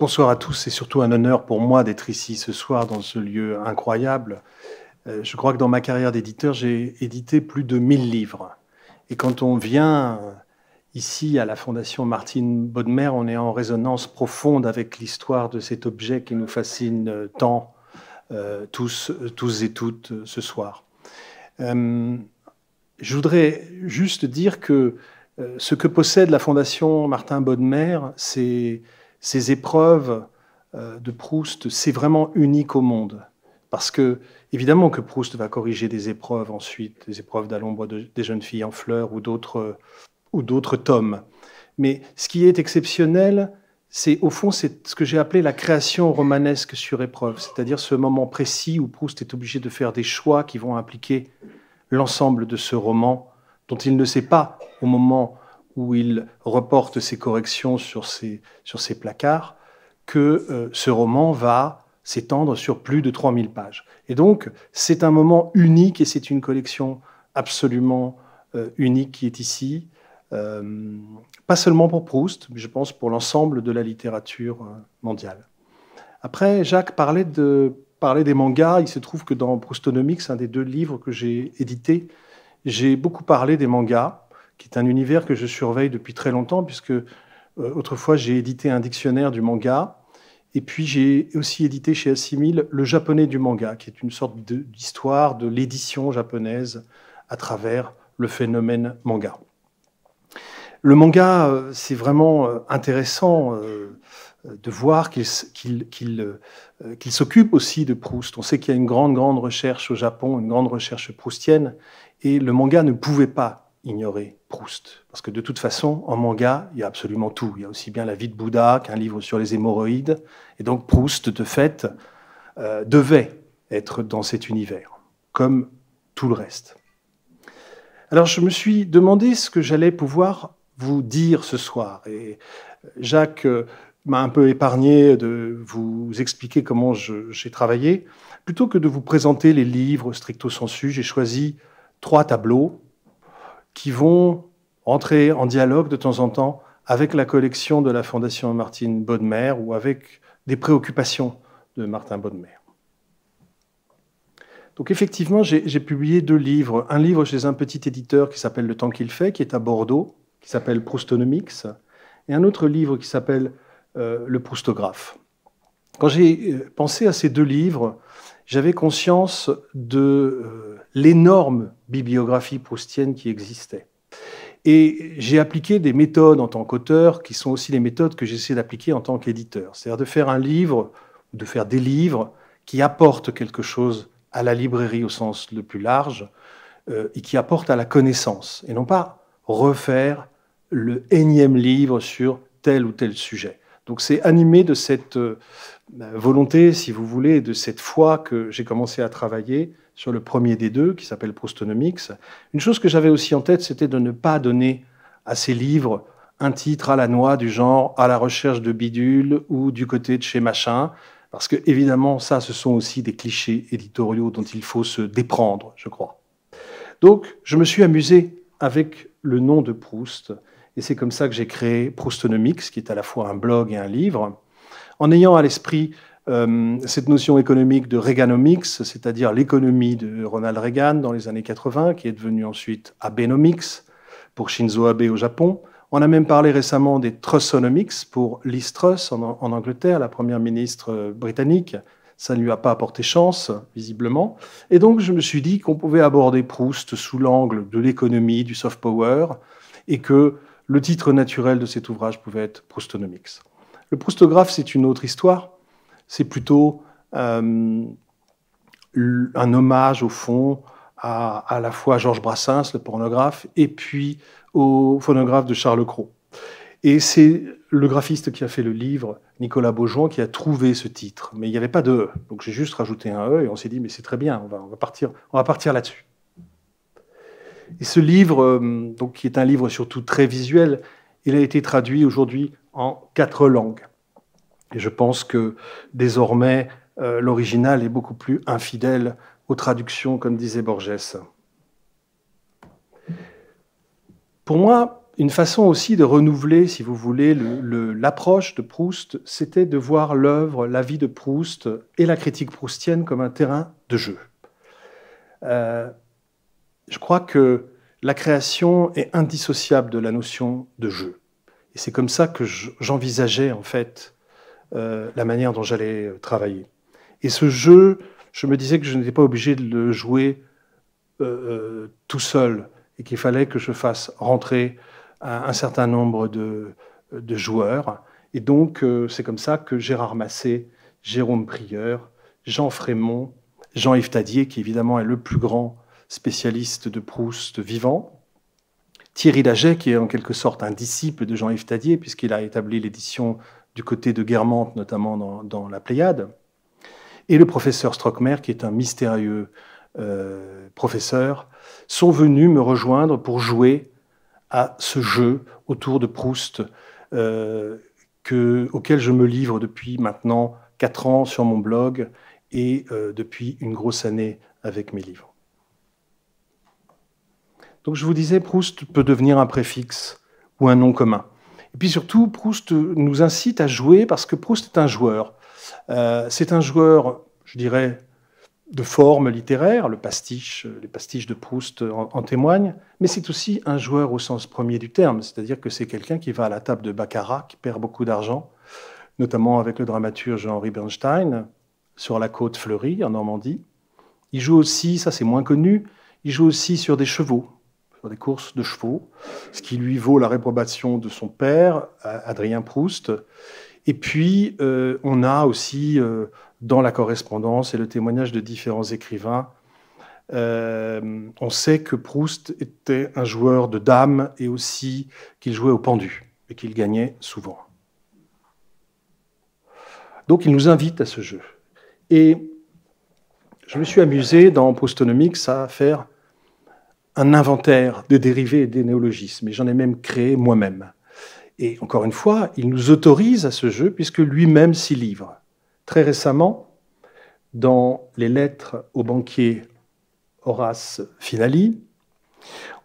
Bonsoir à tous. C'est surtout un honneur pour moi d'être ici ce soir dans ce lieu incroyable. Euh, je crois que dans ma carrière d'éditeur, j'ai édité plus de 1000 livres. Et quand on vient euh, ici à la Fondation Martine Bodmer, on est en résonance profonde avec l'histoire de cet objet qui nous fascine euh, tant tous, tous et toutes ce soir. je voudrais juste dire que ce que possède la Fondation Martin Bodmer, c'est ces épreuves euh, de Proust, c'est vraiment unique au monde. Parce que, évidemment, que Proust va corriger des épreuves ensuite, des épreuves d'Alombre, des jeunes filles en fleurs ou d'autres, tomes. Mais ce qui est exceptionnel, c'est au fond ce que j'ai appelé la création romanesque sur épreuve, c'est-à-dire ce moment précis où Proust est obligé de faire des choix qui vont impliquer l'ensemble de ce roman dont il ne sait pas au moment où il reporte ses corrections sur ses, placards, que euh, ce roman va s'étendre sur plus de 3000 pages. Et donc, c'est un moment unique et c'est une collection absolument euh, unique qui est ici, euh, pas seulement pour Proust, mais je pense pour l'ensemble de la littérature mondiale. Après, Jacques parlait, de, des mangas. Il se trouve que dans Proustonomics, un des deux livres que j'ai édité, j'ai beaucoup parlé des mangas qui est un univers que je surveille depuis très longtemps, puisque euh, autrefois j'ai édité un dictionnaire du manga, et puis j'ai aussi édité chez Assimil le japonais du manga, qui est une sorte d'histoire de, l'édition japonaise à travers le phénomène manga. Le manga, euh, c'est vraiment euh, intéressant de voir qu'il s'occupe aussi de Proust. On sait qu'il y a une grande, grande recherche au Japon, une grande recherche proustienne, et le manga ne pouvait pas ignorer Proust. Parce que de toute façon, en manga, il y a absolument tout. Il y a aussi bien la vie de Bouddha qu'un livre sur les hémorroïdes. Et donc Proust, de fait, euh, devait être dans cet univers, comme tout le reste. Alors je me suis demandé ce que j'allais pouvoir vous dire ce soir. Et Jacques euh, m'a un peu épargné de vous expliquer comment j'ai travaillé. Plutôt que de vous présenter les livres stricto sensu, j'ai choisi trois tableaux qui vont entrer en dialogue de temps en temps avec la collection de la Fondation Martine Bodmer ou avec des préoccupations de Martin Baudemer. Donc effectivement, j'ai publié deux livres. Un livre chez un petit éditeur qui s'appelle Le temps qu'il fait, qui est à Bordeaux, qui s'appelle Proustonomics, et un autre livre qui s'appelle euh, Le Proustographe. Quand j'ai euh, pensé à ces deux livres, j'avais conscience de, euh, l'énorme bibliographie proustienne qui existait. Et j'ai appliqué des méthodes en tant qu'auteur qui sont aussi les méthodes que j'essaie d'appliquer en tant qu'éditeur. C'est-à-dire de faire un livre ou de faire des livres qui apportent quelque chose à la librairie au sens le plus large euh, et qui apportent à la connaissance et non pas refaire le énième livre sur tel ou tel sujet. Donc c'est animé de cette euh, volonté, si vous voulez, de cette foi que j'ai commencé à travailler sur le premier des deux, qui s'appelle Proustonomics. Une chose que j'avais aussi en tête, c'était de ne pas donner à ces livres un titre à la noix du genre à la recherche de bidule ou du côté de chez machin, parce que évidemment, ça, ce sont aussi des clichés éditoriaux dont il faut se déprendre, je crois. Donc, je me suis amusé avec le nom de Proust, et c'est comme ça que j'ai créé Proustonomics, qui est à la fois un blog et un livre, en ayant à l'esprit euh, cette notion économique de Reaganomics, c'est-à-dire l'économie de Ronald Reagan dans les années 80, qui est devenue ensuite Abenomics pour Shinzo Abe au Japon. On a même parlé récemment des Trussonomics pour Liz Truss en, Angleterre, la première ministre euh, britannique. Ça ne lui a pas apporté chance, visiblement. Et donc, je me suis dit qu'on pouvait aborder Proust sous l'angle de l'économie, du soft power, et que le titre naturel de cet ouvrage pouvait être Proustonomics. Le proustographe, c'est une autre histoire c'est plutôt euh, un hommage au fond à, la fois à Georges Brassens, le pornographe, et puis au phonographe de Charles Cros. Et c'est le graphiste qui a fait le livre, Nicolas Beaujean, qui a trouvé ce titre. Mais il n'y avait pas de E. Donc j'ai juste rajouté un E et on s'est dit, mais c'est très bien, on va, partir, partir là-dessus. Et ce livre, euh, qui est un livre surtout très visuel, il a été traduit aujourd'hui en quatre langues. Et je pense que désormais, euh, l'original est beaucoup plus infidèle aux traductions, comme disait Borges. Pour moi, une façon aussi de renouveler, si vous voulez, l'approche de Proust, c'était de voir l'œuvre, la vie de Proust et la critique proustienne comme un terrain de jeu. Euh, je crois que la création est indissociable de la notion de jeu. Et c'est comme ça que j'envisageais en fait euh, la manière dont j'allais euh, travailler. Et ce jeu, je me disais que je n'étais pas obligé de le jouer euh, tout seul et qu'il fallait que je fasse rentrer un, certain nombre de, joueurs. Et donc, c'est comme ça que Gérard Massé, Jérôme Prieur, Jean Frémont, Jean-Yves Tadier, qui évidemment est le plus grand spécialiste de Proust vivant, Thierry Laget, qui est en quelque sorte un disciple de Jean-Yves Tadier, puisqu'il a établi l'édition du côté de Guermantes, notamment dans, la Pléiade, et le professeur Strockmer, qui est un mystérieux euh, professeur, sont venus me rejoindre pour jouer à ce jeu autour de Proust, euh, auquel je me livre depuis maintenant 4 ans sur mon blog et euh, depuis une grosse année avec mes livres. Donc je vous disais, Proust peut devenir un préfixe ou un nom commun. Et puis surtout, Proust nous incite à jouer parce que Proust est un joueur. Euh, c'est un joueur, je dirais, de forme littéraire, le pastiche, les pastiches de Proust en, témoignent, mais c'est aussi un joueur au sens premier du terme, c'est-à-dire que c'est quelqu'un qui va à la table de baccarat, qui perd beaucoup d'argent, notamment avec le dramaturge Henri Bernstein, sur la côte fleurie, en Normandie. Il joue aussi, ça c'est moins connu, il joue aussi sur des chevaux, des courses de chevaux, ce qui lui vaut la réprobation de son père, euh, Adrien Proust. Et puis, euh, on a aussi, euh, dans la correspondance et le témoignage de différents écrivains, on sait que Proust était un joueur de dames et aussi qu'il jouait au pendu et qu'il gagnait souvent. Donc il nous invite à ce jeu. Et je me suis amusé dans Proustonomics à faire un inventaire de dérivés et des néologismes, et j'en ai même créé moi-même. Et encore une fois, il nous autorise à ce jeu puisque lui-même s'y livre. Très récemment, dans les lettres au banquier Horace Finali,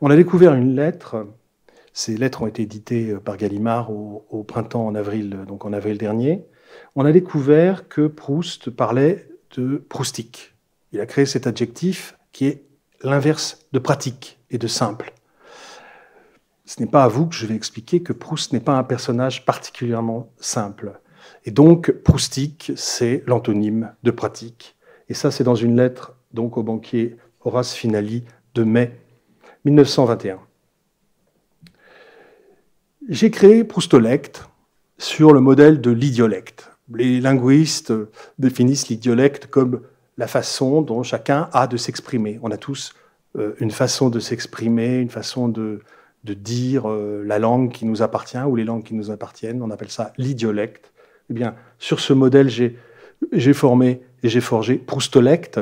on a découvert une lettre. Ces lettres ont été éditées euh, par Gallimard au, au printemps, en avril, euh, donc en avril dernier. On a découvert que Proust parlait de proustique. Il a créé cet adjectif qui est l'inverse de pratique et de simple. Ce n'est pas à vous que je vais expliquer que Proust n'est pas un personnage particulièrement simple. Et donc, proustique, c'est l'antonyme de pratique. Et ça, c'est dans une lettre donc au banquier Horace Finali de mai 1921. J'ai créé Proustolecte sur le modèle de l'idiolecte. Les linguistes définissent l'idiolecte comme la façon dont chacun a de s'exprimer. On a tous euh, une façon de s'exprimer, une façon de, de dire euh, la langue qui nous appartient ou les langues qui nous appartiennent. On appelle ça l'idiolecte. Eh bien, sur ce modèle, j'ai formé et j'ai forgé Proustolecte,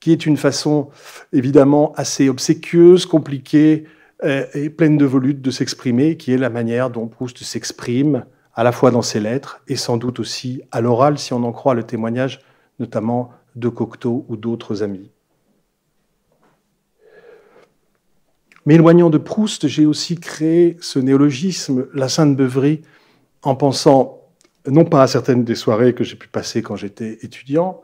qui est une façon évidemment assez obséquieuse, compliquée euh, et pleine de volutes de s'exprimer, qui est la manière dont Proust s'exprime à la fois dans ses lettres et sans doute aussi à l'oral, si on en croit le témoignage notamment de Cocteau ou d'autres amis. M'éloignant de Proust, j'ai aussi créé ce néologisme, la Sainte Beuverie, en pensant non pas à certaines des soirées que j'ai pu passer quand j'étais étudiant,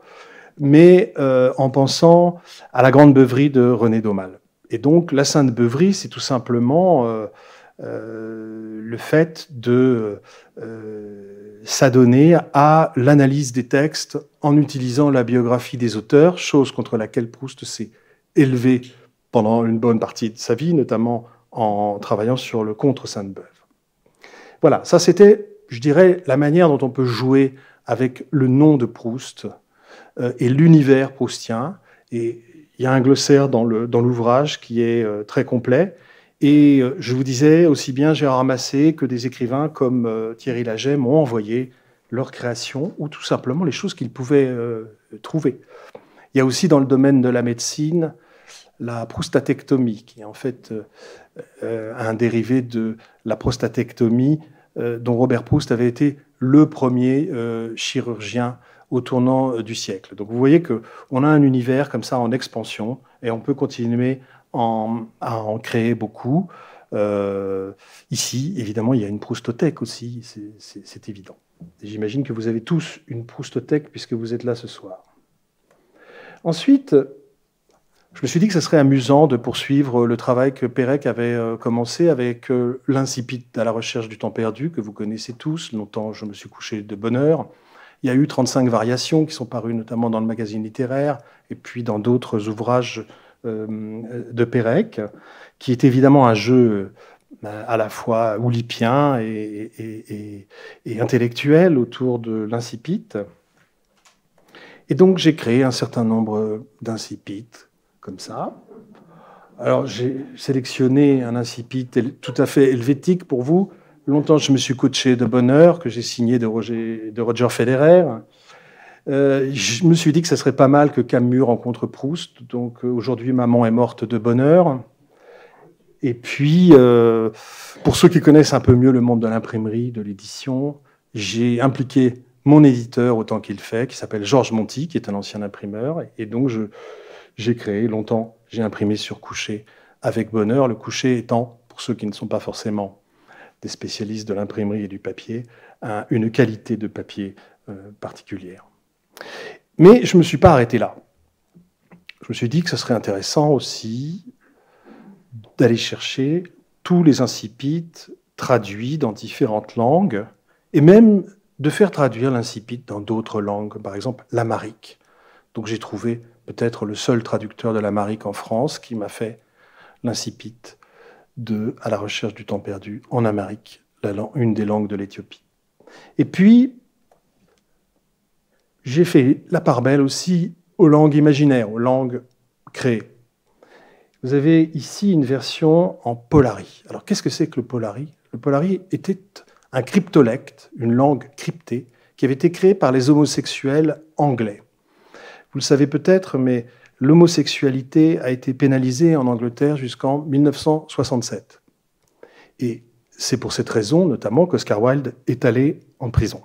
mais euh, en pensant à la Grande Beuverie de René Daumal. Et donc, la Sainte Beuverie, c'est tout simplement euh, euh, le fait de s'adonner à l'analyse des textes en utilisant la biographie des auteurs, chose contre laquelle Proust s'est élevé pendant une bonne partie de sa vie, notamment en travaillant sur le contre Sainte-Beuve. Voilà, ça c'était, je dirais, la manière dont on peut jouer avec le nom de Proust euh, et l'univers proustien. Et il y a un glossaire dans l'ouvrage qui est euh, très complet et euh, je vous disais aussi bien j'ai ramassé que des écrivains comme euh, Thierry Laget m'ont envoyé leurs créations ou tout simplement les choses qu'ils pouvaient euh, trouver. Il y a aussi dans le domaine de la médecine la prostatectomie, qui est en fait un dérivé de la prostatectomie dont Robert Proust avait été le premier chirurgien au tournant du siècle. Donc vous voyez que on a un univers comme ça en expansion et on peut continuer en, à en créer beaucoup. Euh, ici, évidemment, il y a une proustothèque aussi, c'est évident. J'imagine que vous avez tous une proustothèque puisque vous êtes là ce soir. Ensuite, je me suis dit que ce serait amusant de poursuivre le travail que Pérec avait euh, commencé avec euh, l'incipit à la recherche du temps perdu, que vous connaissez tous. Longtemps, je me suis couché de bonne heure. Il y a eu 35 variations qui sont parues notamment dans le magazine littéraire et puis dans d'autres ouvrages euh, de Pérec, qui est évidemment un jeu euh, à la fois oulipien et, intellectuel autour de l'incipit. Et donc j'ai créé un certain nombre d'incipits comme ça. Alors j'ai sélectionné un incipit tout à fait helvétique pour vous. Longtemps je me suis coaché de bonheur que j'ai signé de Roger Federer. Euh, je me suis dit que ce serait pas mal que Camus rencontre Proust. Donc euh, aujourd'hui, maman est morte de bonheur. Et puis, euh, pour ceux qui connaissent un peu mieux le monde de l'imprimerie, de l'édition, j'ai impliqué mon éditeur autant qu'il fait, qui s'appelle Georges Monti, qui est un ancien imprimeur. Et donc, j'ai créé longtemps, j'ai imprimé sur coucher avec bonheur, le coucher étant, pour ceux qui ne sont pas forcément des spécialistes de l'imprimerie et du papier, une qualité de papier particulière. Mais je ne me suis pas arrêté là. Je me suis dit que ce serait intéressant aussi d'aller chercher tous les incipites traduits dans différentes langues, et même de faire traduire l'incipit dans d'autres langues, par exemple l'amarique. Donc j'ai trouvé peut-être le seul traducteur de l'amarique en France qui m'a fait l'incipit de À la recherche du temps perdu en amarique, une des langues de l'Éthiopie. Et puis, j'ai fait la part belle aussi aux langues imaginaires, aux langues créées. Vous avez ici une version en Polari. Alors qu'est-ce que c'est que le Polari Le Polari était un cryptolecte, une langue cryptée, qui avait été créée par les homosexuels anglais. Vous le savez peut-être, mais l'homosexualité a été pénalisée en Angleterre jusqu'en 1967. Et c'est pour cette raison notamment qu'Oscar Wilde est allé en prison.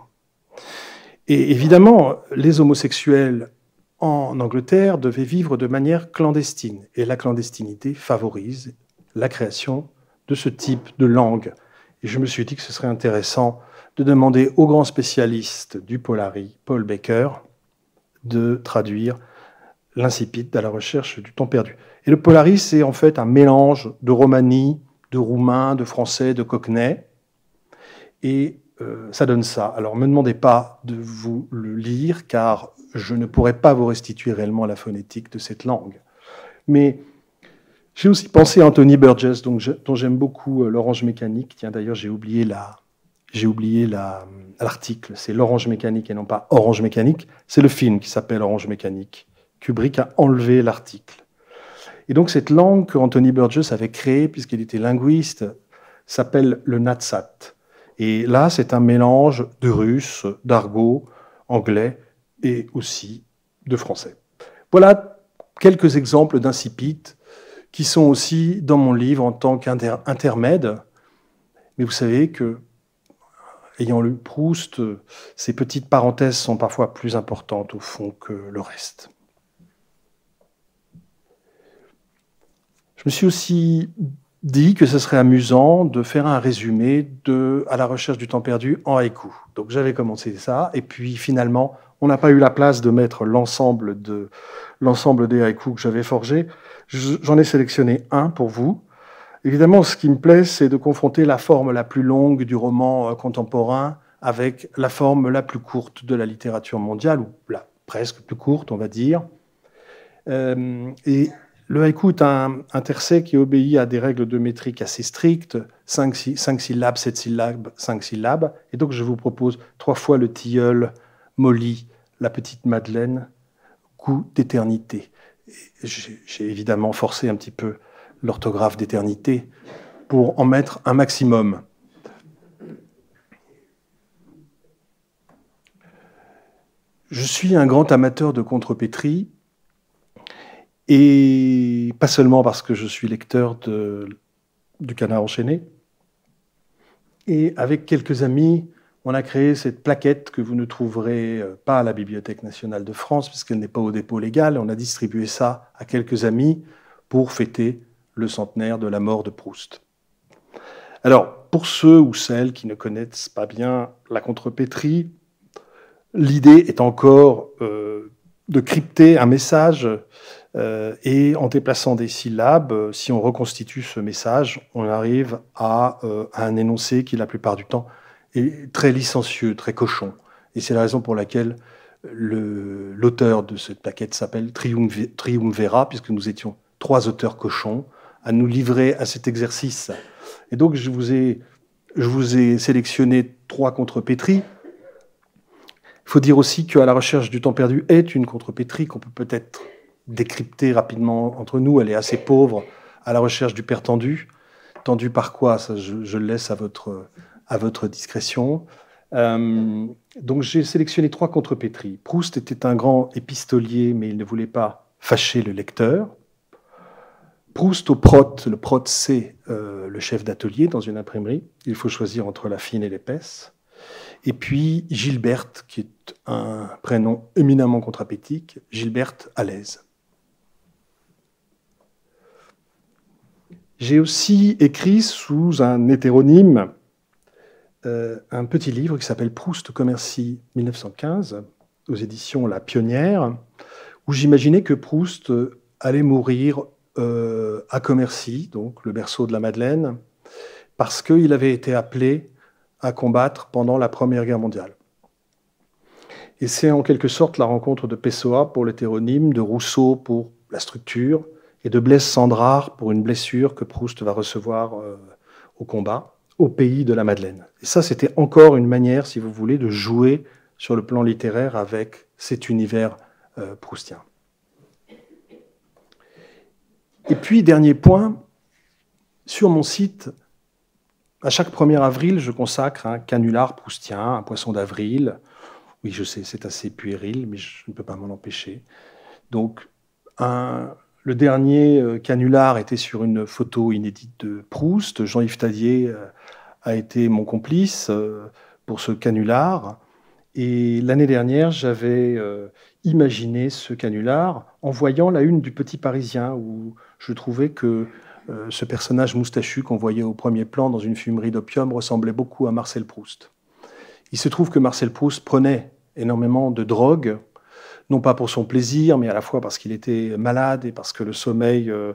Et évidemment, les homosexuels en Angleterre devaient vivre de manière clandestine. Et la clandestinité favorise la création de ce type de langue. Et je me suis dit que ce serait intéressant de demander au grand spécialiste du Polari, Paul Baker, de traduire l'incipit à la recherche du temps perdu. Et le Polari, c'est en fait un mélange de romani, de roumain, de français, de cockney. Et euh, ça donne ça. Alors ne me demandez pas de vous le lire, car je ne pourrais pas vous restituer réellement la phonétique de cette langue. Mais j'ai aussi pensé à Anthony Burgess, dont j'aime beaucoup euh, l'orange mécanique. Tiens, d'ailleurs, j'ai oublié euh, l'article. c'est l'orange mécanique et non pas orange mécanique. C'est le film qui s'appelle Orange mécanique. Kubrick a enlevé l'article. Et donc cette langue que Anthony Burgess avait créée, puisqu'il était linguiste, s'appelle le Natsat. Et là, c'est un mélange de russe, d'argot, anglais et aussi de français. Voilà quelques exemples d'incipites qui sont aussi dans mon livre en tant qu'intermède. Mais vous savez que, ayant lu Proust, ces petites parenthèses sont parfois plus importantes au fond que le reste. Je me suis aussi dit que ce serait amusant de faire un résumé de À la recherche du temps perdu en haïku. Donc j'avais commencé ça, et puis finalement, on n'a pas eu la place de mettre l'ensemble de l'ensemble des haïkus que j'avais forgés. J'en ai sélectionné un pour vous. Évidemment, ce qui me plaît, c'est de confronter la forme la plus longue du roman euh, contemporain avec la forme la plus courte de la littérature mondiale, ou la presque plus courte, on va dire. Euh, et le haïku est un, un tercet qui obéit à des règles de métrique assez strictes, 5, syllabes, 7 syllabes, 5 syllabes. Et donc je vous propose trois fois le tilleul, Molly, la petite Madeleine, goût d'éternité. J'ai évidemment forcé un petit peu l'orthographe d'éternité pour en mettre un maximum. Je suis un grand amateur de contrepétrie et pas seulement parce que je suis lecteur du Canard enchaîné. Et avec quelques amis, on a créé cette plaquette que vous ne trouverez euh, pas à la Bibliothèque nationale de France, puisqu'elle n'est pas au dépôt légal. On a distribué ça à quelques amis pour fêter le centenaire de la mort de Proust. Alors, pour ceux ou celles qui ne connaissent pas bien la contrepétrie, l'idée est encore euh, de crypter un message euh, et en déplaçant des syllabes, euh, si on reconstitue ce message, on arrive euh, à, un énoncé qui, la plupart du temps, est très licencieux, très cochon. Et c'est la raison pour laquelle l'auteur de cette plaquette s'appelle Triumvera, puisque nous étions trois auteurs cochons à nous livrer à cet exercice. Et donc, je vous ai, je vous ai sélectionné trois contre contrepétries. Il faut dire aussi qu'à la recherche du temps perdu est une contrepétrie qu'on peut peut-être décryptée rapidement entre nous. Elle est assez pauvre à la recherche du père tendu. Tendu par quoi Ça, je, le laisse à votre, à votre discrétion. Euh, donc j'ai sélectionné trois contrepétries. Proust était un grand épistolier, mais il ne voulait pas fâcher le lecteur. Proust au prot, le prot c'est euh, le chef d'atelier dans une imprimerie. Il faut choisir entre la fine et l'épaisse. Et puis Gilberte, qui est un prénom éminemment contrapétique, Gilberte à l'aise. J'ai aussi écrit sous un hétéronyme euh, un petit livre qui s'appelle Proust Commercy 1915 aux éditions La Pionnière, où j'imaginais que Proust euh, allait mourir euh, à Commercy, donc le berceau de la Madeleine, parce qu'il avait été appelé à combattre pendant la Première Guerre mondiale. Et c'est en quelque sorte la rencontre de Pessoa pour l'hétéronyme, de Rousseau pour la structure, et de Blaise Sandrard pour une blessure que Proust va recevoir euh, au combat au pays de la Madeleine. Et ça, c'était encore une manière, si vous voulez, de jouer sur le plan littéraire avec cet univers euh, proustien. Et puis, dernier point, sur mon site, à chaque 1er avril, je consacre un canular proustien, un poisson d'avril. Oui, je sais, c'est assez puéril, mais je ne peux pas m'en empêcher. Donc, un, le dernier euh, canular était sur une photo inédite de Proust. Jean-Yves Tadier euh, a été mon complice euh, pour ce canular. Et l'année dernière, j'avais imaginé ce canular en voyant la une du Petit Parisien, où je trouvais que ce personnage moustachu qu'on voyait au premier plan dans une fumerie d'opium ressemblait beaucoup à Marcel Proust. Il se trouve que Marcel Proust prenait énormément de drogues non pas pour son plaisir, mais à la fois parce qu'il était malade et parce que le sommeil euh,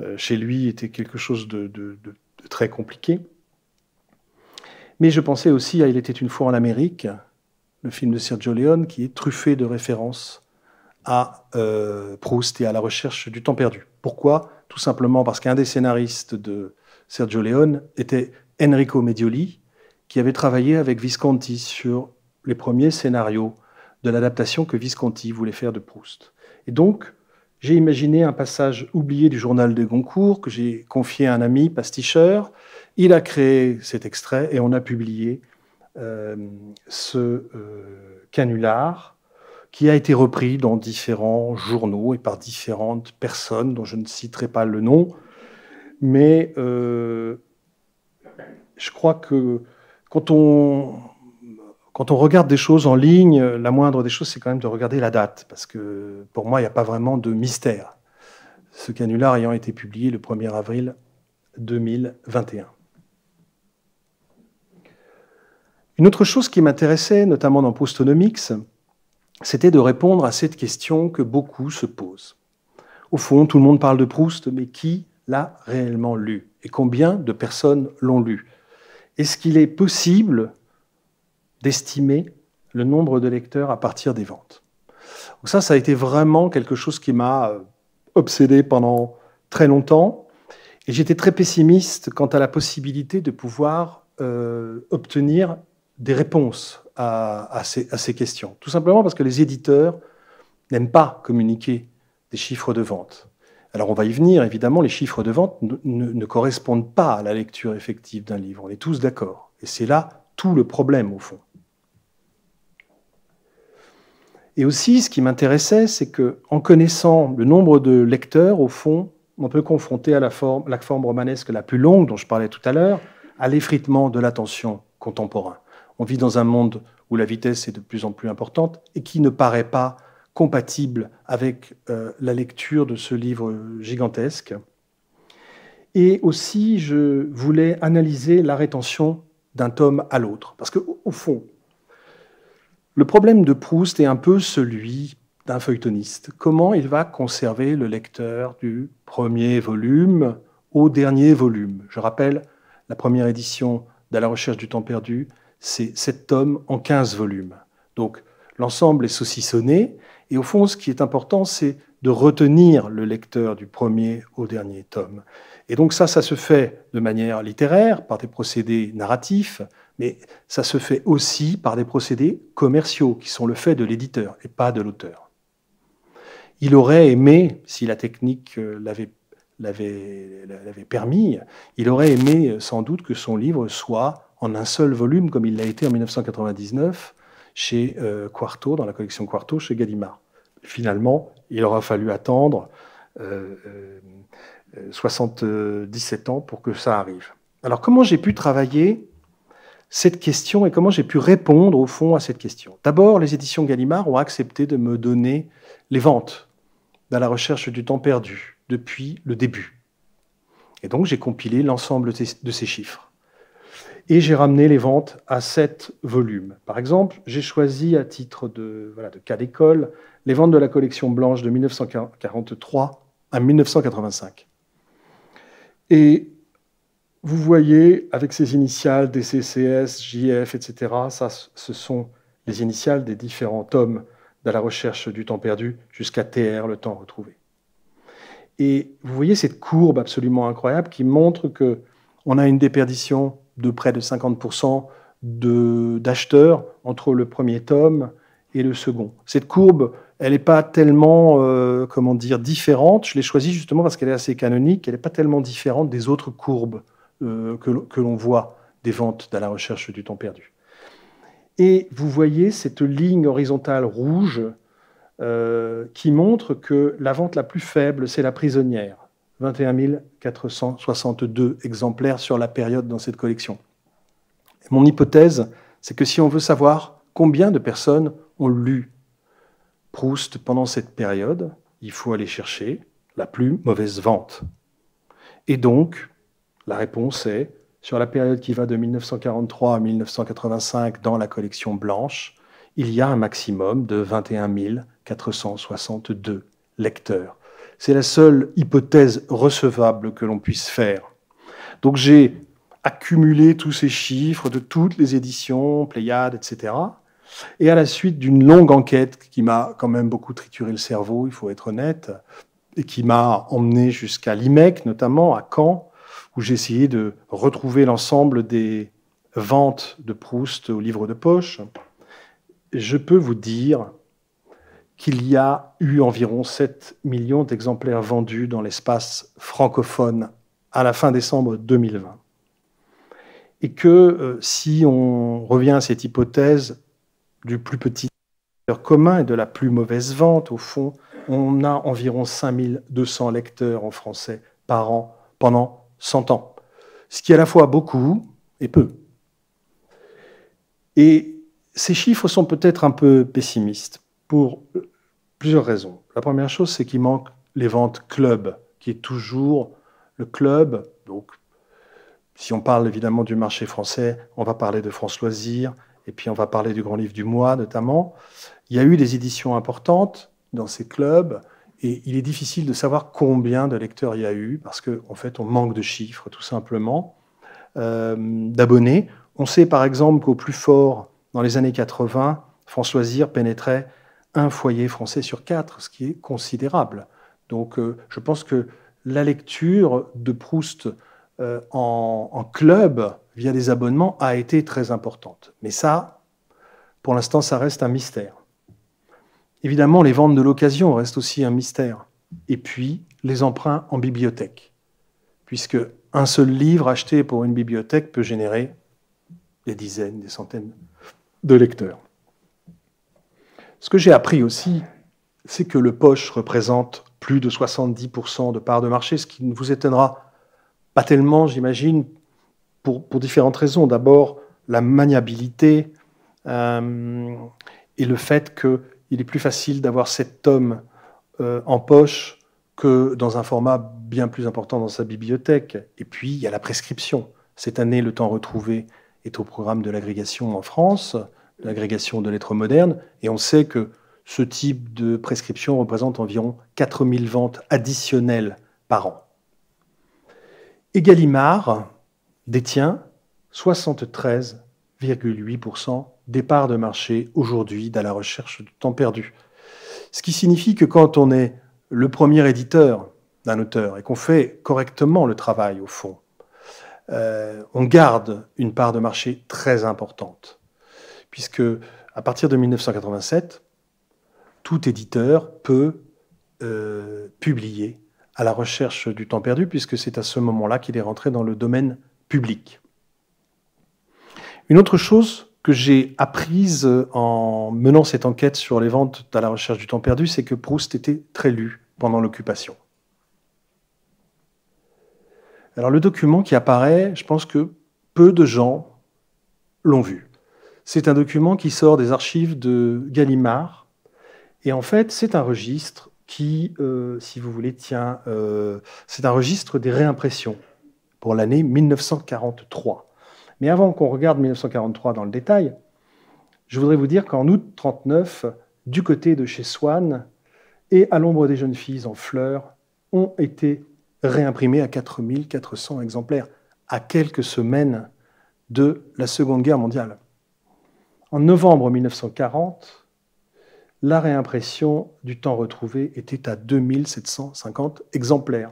euh, chez lui était quelque chose de, très compliqué. Mais je pensais aussi à Il était une fois en Amérique, le film de Sergio Leone, qui est truffé de références à euh, Proust et à la recherche du temps perdu. Pourquoi Tout simplement parce qu'un des scénaristes de Sergio Leone était Enrico Medioli, qui avait travaillé avec Visconti sur les premiers scénarios de l'adaptation que Visconti voulait faire de Proust. Et donc, j'ai imaginé un passage oublié du journal de Goncourt que j'ai confié à un ami pasticheur. Il a créé cet extrait et on a publié euh, ce euh, canular qui a été repris dans différents journaux et par différentes personnes dont je ne citerai pas le nom. Mais euh, je crois que quand on, quand on regarde des choses en ligne, euh, la moindre des choses, c'est quand même de regarder la date, parce que pour moi, il n'y a pas vraiment de mystère. Ce canular ayant été publié le 1er avril 2021. Une autre chose qui m'intéressait, notamment dans Proustonomics, c'était de répondre à cette question que beaucoup se posent. Au fond, tout le monde parle de Proust, mais qui l'a réellement lu Et combien de personnes l'ont lu Est-ce qu'il est possible d'estimer le nombre de lecteurs à partir des ventes. Donc ça, ça a été vraiment quelque chose qui m'a euh, obsédé pendant très longtemps. Et j'étais très pessimiste quant à la possibilité de pouvoir euh, obtenir des réponses à, ces, questions. Tout simplement parce que les éditeurs n'aiment pas communiquer des chiffres de vente. Alors on va y venir, évidemment, les chiffres de vente ne correspondent pas à la lecture effective d'un livre, on est tous d'accord. Et c'est là tout le problème au fond. Et aussi, ce qui m'intéressait, c'est que, en connaissant le nombre de lecteurs, au fond, on peut confronter à la forme, la forme romanesque la plus longue, dont je parlais tout à l'heure, à l'effritement de l'attention contemporain. On vit dans un monde où la vitesse est de plus en plus importante et qui ne paraît pas compatible avec euh, la lecture de ce livre gigantesque. Et aussi, je voulais analyser la rétention d'un tome à l'autre. Parce qu'au fond, le problème de Proust est un peu celui d'un feuilletoniste. Comment il va conserver le lecteur du premier volume au dernier volume Je rappelle, la première édition d'À la recherche du temps perdu, c'est sept tomes en 15 volumes. Donc l'ensemble est saucissonné. Et au fond, ce qui est important, c'est de retenir le lecteur du premier au dernier tome. Et donc ça, ça se fait de manière littéraire, par des procédés narratifs, mais ça se fait aussi par des procédés commerciaux qui sont le fait de l'éditeur et pas de l'auteur. Il aurait aimé, si la technique euh, l'avait permis, il aurait aimé euh, sans doute que son livre soit en un seul volume, comme il l'a été en 1999 chez euh, Quarto, dans la collection Quarto, chez Gallimard. Finalement, il aura fallu attendre 77 ans pour que ça arrive. Alors comment j'ai pu travailler cette question et comment j'ai pu répondre au fond à cette question. D'abord, les éditions Gallimard ont accepté de me donner les ventes dans la recherche du temps perdu depuis le début. Et donc j'ai compilé l'ensemble de ces chiffres. Et j'ai ramené les ventes à sept volumes. Par exemple, j'ai choisi à titre de, cas d'école les ventes de la collection blanche de 1943 à 1985. Et vous voyez avec ces initiales DCCS, JF, etc., ça, ce sont les initiales des différents tomes de la recherche du temps perdu jusqu'à TR, le temps retrouvé. Et vous voyez cette courbe absolument incroyable qui montre que on a une déperdition de près de 50% d'acheteurs entre le premier tome et le second. Cette courbe, elle n'est pas tellement, euh, comment dire, différente. Je l'ai choisie justement parce qu'elle est assez canonique. Elle n'est pas tellement différente des autres courbes euh, que, l'on voit des ventes dans la recherche du temps perdu. Et vous voyez cette ligne horizontale rouge euh, qui montre que la vente la plus faible, c'est la prisonnière. 21 462 exemplaires sur la période dans cette collection. mon hypothèse, c'est que si on veut savoir combien de personnes ont lu Proust pendant cette période, il faut aller chercher la plus mauvaise vente. Et donc, la réponse est sur la période qui va de 1943 à 1985 dans la collection blanche, il y a un maximum de 21 462 lecteurs. C'est la seule hypothèse recevable que l'on puisse faire. Donc j'ai accumulé tous ces chiffres de toutes les éditions, Pléiades, etc. Et à la suite d'une longue enquête qui m'a quand même beaucoup trituré le cerveau, il faut être honnête, et qui m'a emmené jusqu'à l'IMEC notamment, à Caen, où j'ai essayé de retrouver l'ensemble des ventes de Proust au livre de poche, je peux vous dire qu'il y a eu environ 7 millions d'exemplaires vendus dans l'espace francophone à la fin décembre 2020. Et que euh, si on revient à cette hypothèse du plus petit commun et de la plus mauvaise vente, au fond, on a environ 5200 lecteurs en français par an pendant 100 ans, ce qui est à la fois beaucoup et peu. Et ces chiffres sont peut-être un peu pessimistes pour plusieurs raisons. La première chose, c'est qu'il manque les ventes club, qui est toujours le club. Donc, si on parle évidemment du marché français, on va parler de France Loisirs, et puis on va parler du Grand Livre du Mois notamment. Il y a eu des éditions importantes dans ces clubs. Et il est difficile de savoir combien de lecteurs il y a eu, parce qu'en fait, on manque de chiffres, tout simplement, euh, d'abonnés. On sait par exemple qu'au plus fort, dans les années 80, François Zir pénétrait un foyer français sur quatre, ce qui est considérable. Donc euh, je pense que la lecture de Proust euh, en club, via des abonnements, a été très importante. Mais ça, pour l'instant, ça reste un mystère. Évidemment, les ventes de l'occasion restent aussi un mystère. Et puis, les emprunts en bibliothèque, puisque un seul livre acheté pour une bibliothèque peut générer des dizaines, des centaines de lecteurs. Ce que j'ai appris aussi, c'est que le poche représente plus de 70% de part de marché, ce qui ne vous étonnera pas tellement, j'imagine, pour, différentes raisons. D'abord, la maniabilité euh, et le fait que il est plus facile d'avoir cet tome euh, en poche que dans un format bien plus important dans sa bibliothèque. Et puis, il y a la prescription. Cette année, le temps retrouvé est au programme de l'agrégation en France, l'agrégation de lettres modernes, et on sait que ce type de prescription représente environ 4000 ventes additionnelles par an. Et Gallimard détient 73,8% des parts de marché aujourd'hui dans la recherche du temps perdu. Ce qui signifie que quand on est le premier éditeur d'un auteur et qu'on fait correctement le travail au fond, euh, on garde une part de marché très importante. Puisque à partir de 1987, tout éditeur peut euh, publier à la recherche du temps perdu, puisque c'est à ce moment-là qu'il est rentré dans le domaine public. Une autre chose que j'ai appris en menant cette enquête sur les ventes à la recherche du temps perdu, c'est que Proust était très lu pendant l'occupation. Alors le document qui apparaît, je pense que peu de gens l'ont vu. C'est un document qui sort des archives de Gallimard. Et en fait, c'est un registre qui, euh, si vous voulez, tiens, euh, c'est un registre des réimpressions pour l'année 1943. Mais avant qu'on regarde 1943 dans le détail, je voudrais vous dire qu'en août 1939, du côté de chez Swann et à l'ombre des jeunes filles en fleurs, ont été réimprimés à 4400 exemplaires, à quelques semaines de la Seconde Guerre mondiale. En novembre 1940, la réimpression du temps retrouvé était à 2750 exemplaires.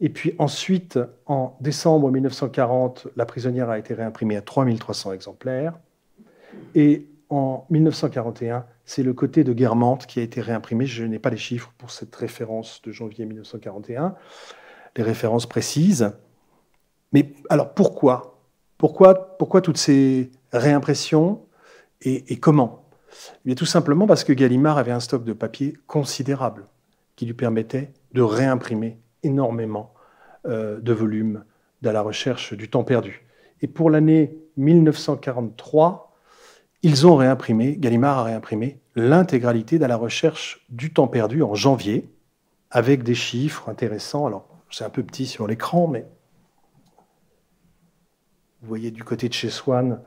Et puis ensuite, en décembre 1940, La prisonnière a été réimprimée à 3300 exemplaires. Et en 1941, c'est le côté de Guermantes qui a été réimprimé. Je n'ai pas les chiffres pour cette référence de janvier 1941, les références précises. Mais alors pourquoi pourquoi, pourquoi toutes ces réimpressions et, comment eh Tout simplement parce que Gallimard avait un stock de papier considérable qui lui permettait de réimprimer énormément euh, de volumes dans la recherche du temps perdu. Et pour l'année 1943, ils ont réimprimé, Gallimard a réimprimé l'intégralité de la recherche du temps perdu en janvier, avec des chiffres intéressants. Alors, c'est un peu petit sur l'écran, mais vous voyez du côté de chez Swan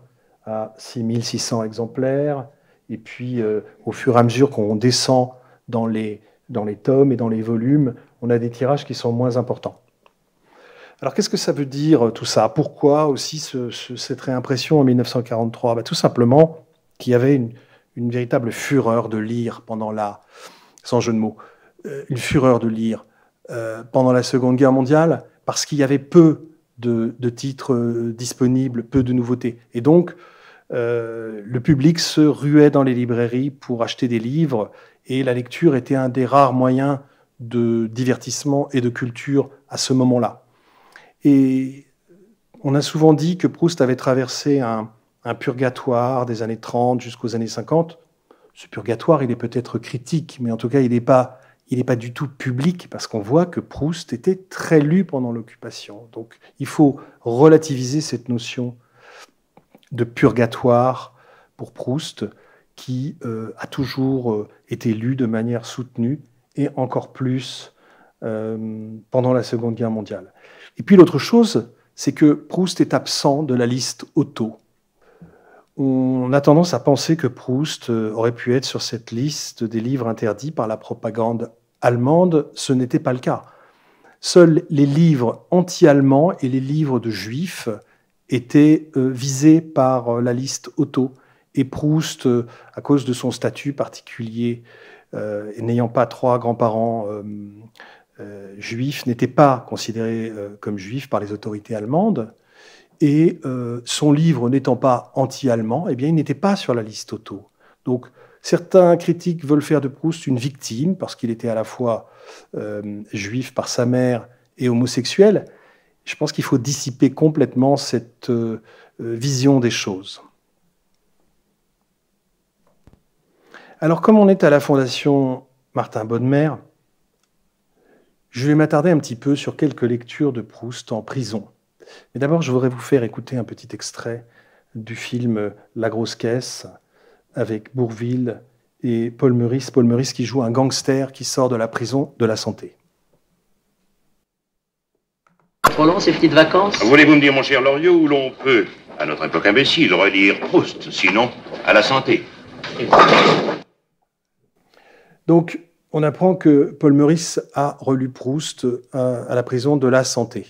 à 6600 exemplaires. Et puis, euh, au fur et à mesure qu'on descend dans les, dans les tomes et dans les volumes, on a des tirages qui sont moins importants. Alors qu'est-ce que ça veut dire euh, tout ça Pourquoi aussi cette réimpression en 1943 bah, Tout simplement qu'il y avait une, véritable fureur de lire pendant la, sans jeu de mots, euh, une fureur de lire euh, pendant la Seconde Guerre mondiale parce qu'il y avait peu de, titres disponibles, peu de nouveautés. Et donc, le public se ruait dans les librairies pour acheter des livres et la lecture était un des rares moyens de divertissement et de culture à ce moment-là. Et on a souvent dit que Proust avait traversé un, purgatoire des années 30 jusqu'aux années 50. Ce purgatoire, il est peut-être critique, mais en tout cas, il n'est pas, pas du tout public, parce qu'on voit que Proust était très lu pendant l'occupation. Donc il faut relativiser cette notion de purgatoire pour Proust, qui euh, a toujours euh, été lu de manière soutenue et encore plus euh, pendant la Seconde Guerre mondiale. Et puis l'autre chose, c'est que Proust est absent de la liste auto. On a tendance à penser que Proust euh, aurait pu être sur cette liste des livres interdits par la propagande allemande. Ce n'était pas le cas. Seuls les livres anti-allemands et les livres de juifs étaient euh, visés par la liste auto. Et Proust, à cause de son statut particulier euh, n'ayant pas trois grands-parents euh, euh, juifs, n'était pas considéré comme juif par les autorités allemandes. Et son livre n'étant pas anti-allemand, eh bien, il n'était pas sur la liste auto. Donc, certains critiques veulent faire de Proust une victime, parce qu'il était à la fois juif par sa mère et homosexuel. Je pense qu'il faut dissiper complètement cette vision des choses. Alors, comme on est à la Fondation Martin Bonnemère, je vais m'attarder un petit peu sur quelques lectures de Proust en prison. Mais d'abord, je voudrais vous faire écouter un petit extrait du film La Grosse Caisse avec Bourville et Paul Meurice. Paul Meurice qui joue un gangster qui sort de la prison de la santé. Trop ces petites vacances ah, Voulez-vous me dire, mon cher Loriot, où l'on peut, à notre époque imbécile, relire Proust, sinon à la santé donc, on apprend que Paul Meurice a relu Proust euh, à, la prison de la Santé.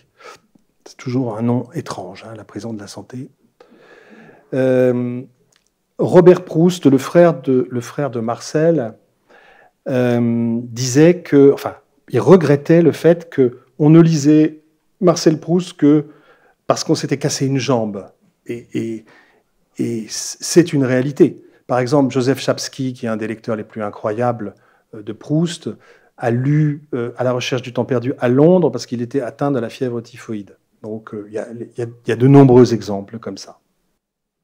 C'est toujours un nom étrange, hein, la prison de la Santé. Euh, Robert Proust, le frère de, Marcel, euh, disait que, enfin, il regrettait le fait qu'on on ne lisait Marcel Proust que parce qu'on s'était cassé une jambe. Et, et c'est une réalité. Par exemple, Joseph Chapsky, qui est un des lecteurs les plus incroyables, euh, de Proust a lu euh, À la recherche du temps perdu à Londres parce qu'il était atteint de la fièvre typhoïde. Donc euh, il y, a de nombreux exemples comme ça.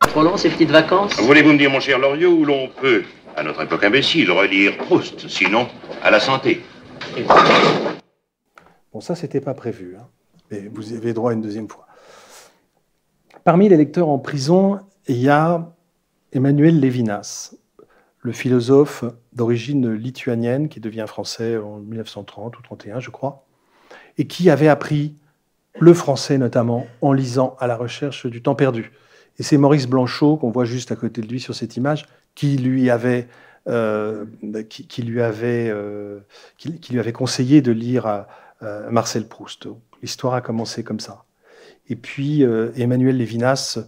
Trop ces petites vacances Voulez-vous me dire, mon cher Loriot, où l'on peut, à notre époque imbécile, relire Proust, sinon à la santé Bon, ça, c'était pas prévu. Hein. Mais vous avez droit une deuxième fois. Parmi les lecteurs en prison, il y a Emmanuel Lévinas, le philosophe d'origine lituanienne qui devient français en 1930 ou 31, je crois, et qui avait appris le français notamment en lisant À la recherche du temps perdu. Et c'est Maurice Blanchot, qu'on voit juste à côté de lui sur cette image, qui lui avait, euh, qui, lui avait, euh, qui, lui avait conseillé de lire à, Marcel Proust. L'histoire a commencé comme ça. Et puis euh, Emmanuel Lévinas